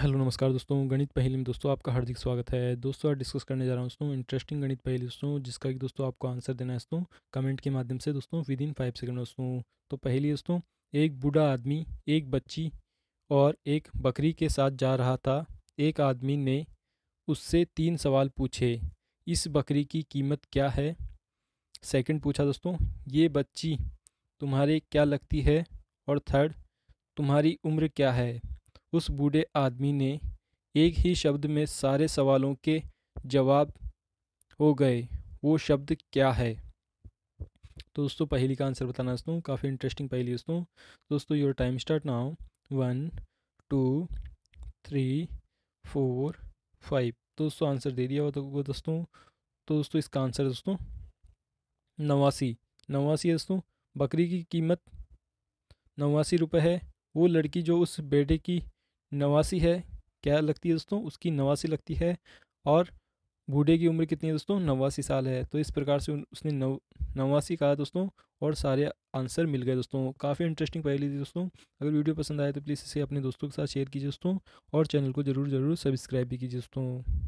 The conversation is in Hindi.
हेलो नमस्कार दोस्तों गणित पहेली में दोस्तों आपका हार्दिक स्वागत है दोस्तों आज डिस्कस करने जा रहा हूँ दोस्तों इंटरेस्टिंग गणित पहेली दोस्तों जिसका कि दोस्तों आपको आंसर देना है दोस्तों कमेंट के माध्यम से दोस्तों विद इन फाइव सेकेंड दोस्तों तो पहली दोस्तों एक बूढ़ा आदमी एक बच्ची और एक बकरी के साथ जा रहा था एक आदमी ने उससे तीन सवाल पूछे इस बकरी की कीमत क्या है सेकेंड पूछा दोस्तों ये बच्ची तुम्हारे क्या लगती है और थर्ड तुम्हारी उम्र क्या है उस बूढ़े आदमी ने एक ही शब्द में सारे सवालों के जवाब हो गए वो शब्द क्या है तो दोस्तों पहली का आंसर बताना दोस्तों काफ़ी इंटरेस्टिंग पहली दोस्तों दोस्तों your time start now one two three four five तो दोस्तों आंसर दे दिया होगा दोस्तों तो दोस्तों इसका आंसर दोस्तों नवासी नवासी दोस्तों बकरी की कीमत नवासी रुपये है वो लड़की जो उस बेटे की नवासी है क्या लगती है दोस्तों उसकी नवासी लगती है और बूढ़े की उम्र कितनी है दोस्तों नवासी साल है तो इस प्रकार से उसने नव नवासी कहा दोस्तों और सारे आंसर मिल गए दोस्तों काफ़ी इंटरेस्टिंग पहली थी दोस्तों अगर वीडियो पसंद आए तो प्लीज़ इसे अपने दोस्तों के साथ शेयर कीजिए दोस्तों और चैनल को ज़रूर ज़रूर सब्सक्राइब भी कीजिए दोस्तों